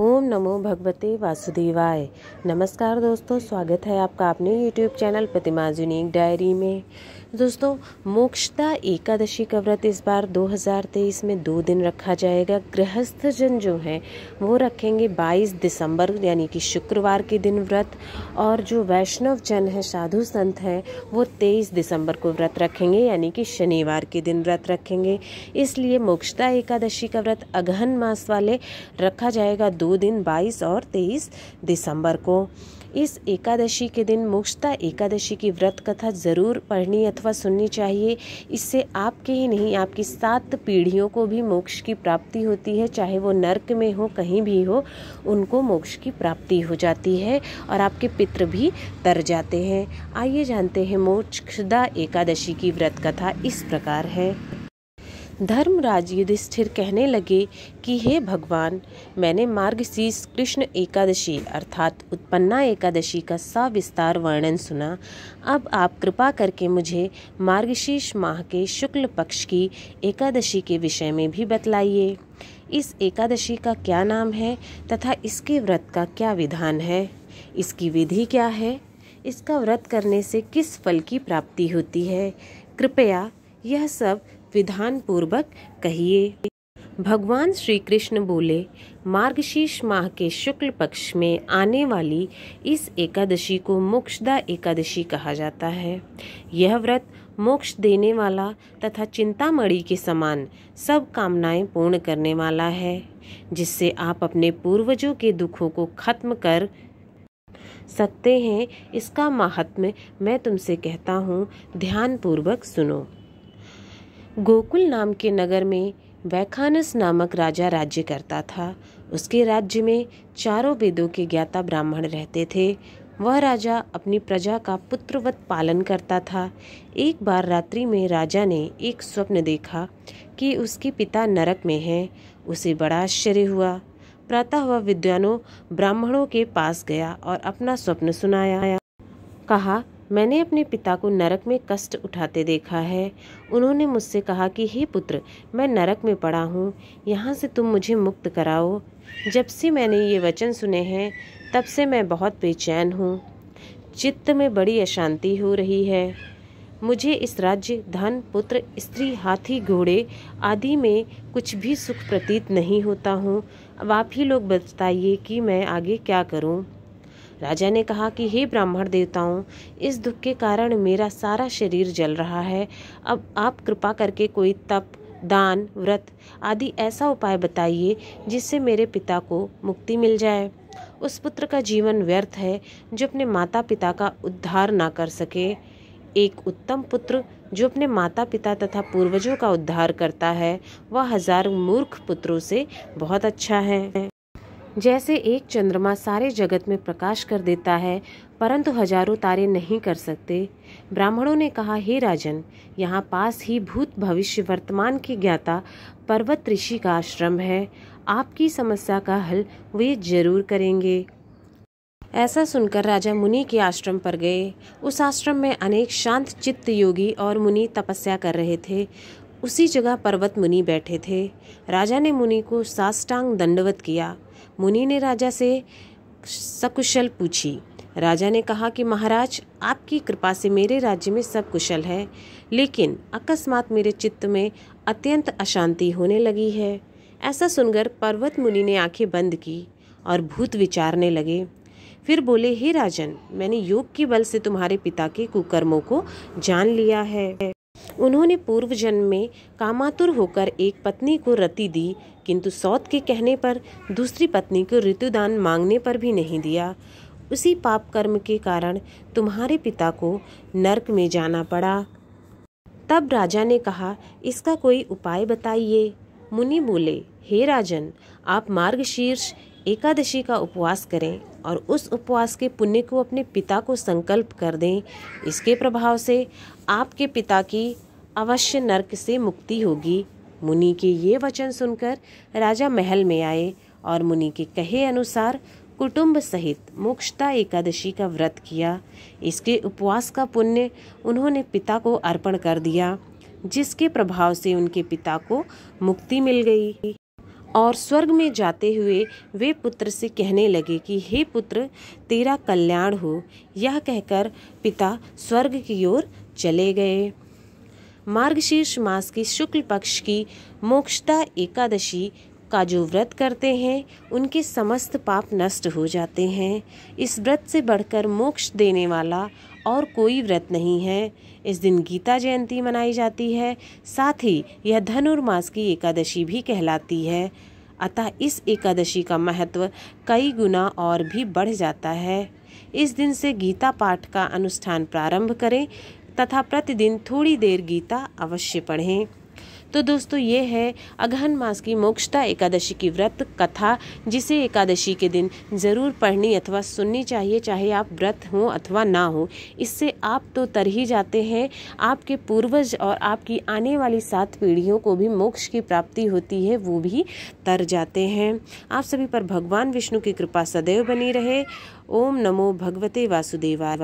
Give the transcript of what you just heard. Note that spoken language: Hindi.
ओम नमो भगवते वासुदेवाय नमस्कार दोस्तों स्वागत है आपका अपने YouTube channel Pratima unique diary में दोस्तों मोक्षदा एकादशी का व्रत इस बार 2023 में दो दिन रखा जाएगा गृहस्थ जन जो हैं वो रखेंगे 22 दिसंबर यानी कि शुक्रवार के दिन व्रत और जो वैष्णव जन हैं साधु संत हैं वो 23 दिसंबर को व्रत रखेंगे यानी कि शनिवार के दिन व्रत रखेंगे इसलिए मोक्षदा एकादशी का व्रत अगहन मास वाले रखा जाएगा दो दिन बाईस और तेईस दिसंबर को इस एकादशी के दिन मोक्षता एकादशी की व्रत कथा ज़रूर पढ़नी अथवा सुननी चाहिए इससे आपके ही नहीं आपकी सात पीढ़ियों को भी मोक्ष की प्राप्ति होती है चाहे वो नर्क में हो कहीं भी हो उनको मोक्ष की प्राप्ति हो जाती है और आपके पित्र भी तर जाते हैं आइए जानते हैं मोक्षदा एकादशी की व्रत कथा इस प्रकार है धर्मराज युधिष्ठिर कहने लगे कि हे भगवान मैंने मार्गशीर्ष कृष्ण एकादशी अर्थात उत्पन्ना एकादशी का सविस्तार वर्णन सुना अब आप कृपा करके मुझे मार्गशीर्ष माह के शुक्ल पक्ष की एकादशी के विषय में भी बतलाइए इस एकादशी का क्या नाम है तथा इसके व्रत का क्या विधान है इसकी विधि क्या है इसका व्रत करने से किस फल की प्राप्ति होती है कृपया यह सब विधान पूर्वक कहिए भगवान श्री कृष्ण बोले मार्गशीर्ष माह के शुक्ल पक्ष में आने वाली इस एकादशी को मोक्षदा एकादशी कहा जाता है यह व्रत मोक्ष देने वाला तथा चिंतामणि के समान सब कामनाएं पूर्ण करने वाला है जिससे आप अपने पूर्वजों के दुखों को खत्म कर सकते हैं इसका महत्व मैं तुमसे कहता हूँ ध्यानपूर्वक सुनो गोकुल नाम के नगर में वैखानस नामक राजा राज्य करता था उसके राज्य में चारों वेदों के ज्ञाता ब्राह्मण रहते थे वह राजा अपनी प्रजा का पुत्रवत पालन करता था एक बार रात्रि में राजा ने एक स्वप्न देखा कि उसके पिता नरक में हैं उसे बड़ा आश्चर्य हुआ प्रातः वह विद्वानों ब्राह्मणों के पास गया और अपना स्वप्न सुनाया कहा मैंने अपने पिता को नरक में कष्ट उठाते देखा है उन्होंने मुझसे कहा कि हे पुत्र मैं नरक में पड़ा हूँ यहाँ से तुम मुझे मुक्त कराओ जब से मैंने ये वचन सुने हैं तब से मैं बहुत बेचैन हूँ चित्त में बड़ी अशांति हो रही है मुझे इस राज्य धन पुत्र स्त्री हाथी घोड़े आदि में कुछ भी सुख प्रतीत नहीं होता हूँ अब आप ही लोग बताइए कि मैं आगे क्या करूँ राजा ने कहा कि हे ब्राह्मण देवताओं इस दुख के कारण मेरा सारा शरीर जल रहा है अब आप कृपा करके कोई तप दान व्रत आदि ऐसा उपाय बताइए जिससे मेरे पिता को मुक्ति मिल जाए उस पुत्र का जीवन व्यर्थ है जो अपने माता पिता का उद्धार ना कर सके एक उत्तम पुत्र जो अपने माता पिता तथा पूर्वजों का उद्धार करता है वह हजार मूर्ख पुत्रों से बहुत अच्छा है जैसे एक चंद्रमा सारे जगत में प्रकाश कर देता है परंतु हजारों तारे नहीं कर सकते ब्राह्मणों ने कहा हे राजन यहाँ पास ही भूत भविष्य वर्तमान की ज्ञाता पर्वत ऋषि का आश्रम है आपकी समस्या का हल वे जरूर करेंगे ऐसा सुनकर राजा मुनि के आश्रम पर गए उस आश्रम में अनेक शांत चित्त योगी और मुनि तपस्या कर रहे थे उसी जगह पर्वत मुनि बैठे थे राजा ने मुनि को साष्टांग दंडवत किया मुनि ने राजा से सकुशल पूछी राजा ने कहा कि महाराज आपकी कृपा से मेरे राज्य में सब कुशल है लेकिन अकस्मात मेरे चित्त में अत्यंत अशांति होने लगी है ऐसा सुनकर पर्वत मुनि ने आंखें बंद की और भूत विचारने लगे फिर बोले हे राजन मैंने योग के बल से तुम्हारे पिता के कुकर्मों को जान लिया है उन्होंने पूर्व जन्म में कामातुर होकर एक पत्नी को रति दी किंतु सौत के कहने पर दूसरी पत्नी को ऋतुदान मांगने पर भी नहीं दिया उसी पाप कर्म के कारण तुम्हारे पिता को नरक में जाना पड़ा तब राजा ने कहा इसका कोई उपाय बताइए मुनि बोले हे राजन आप मार्गशीर्ष एकादशी का उपवास करें और उस उपवास के पुण्य को अपने पिता को संकल्प कर दें इसके प्रभाव से आपके पिता की अवश्य नर्क से मुक्ति होगी मुनि के ये वचन सुनकर राजा महल में आए और मुनि के कहे अनुसार कुटुंब सहित मोक्षता एकादशी का व्रत किया इसके उपवास का पुण्य उन्होंने पिता को अर्पण कर दिया जिसके प्रभाव से उनके पिता को मुक्ति मिल गई और स्वर्ग में जाते हुए वे पुत्र से कहने लगे कि हे पुत्र तेरा कल्याण हो यह कहकर पिता स्वर्ग की ओर चले गए मार्गशीर्ष मास की शुक्ल पक्ष की मोक्षता एकादशी का जो व्रत करते हैं उनके समस्त पाप नष्ट हो जाते हैं इस व्रत से बढ़कर मोक्ष देने वाला और कोई व्रत नहीं है इस दिन गीता जयंती मनाई जाती है साथ ही यह धनुर्मास की एकादशी भी कहलाती है अतः इस एकादशी का महत्व कई गुना और भी बढ़ जाता है इस दिन से गीता पाठ का अनुष्ठान प्रारंभ करें तथा प्रतिदिन थोड़ी देर गीता अवश्य पढ़ें तो दोस्तों ये है अगहन मास की मोक्षता एकादशी की व्रत कथा जिसे एकादशी के दिन ज़रूर पढ़नी अथवा सुननी चाहिए चाहे आप व्रत हों अथवा ना हो इससे आप तो तर ही जाते हैं आपके पूर्वज और आपकी आने वाली सात पीढ़ियों को भी मोक्ष की प्राप्ति होती है वो भी तर जाते हैं आप सभी पर भगवान विष्णु की कृपा सदैव बनी रहे ओम नमो भगवते वासुदेवाय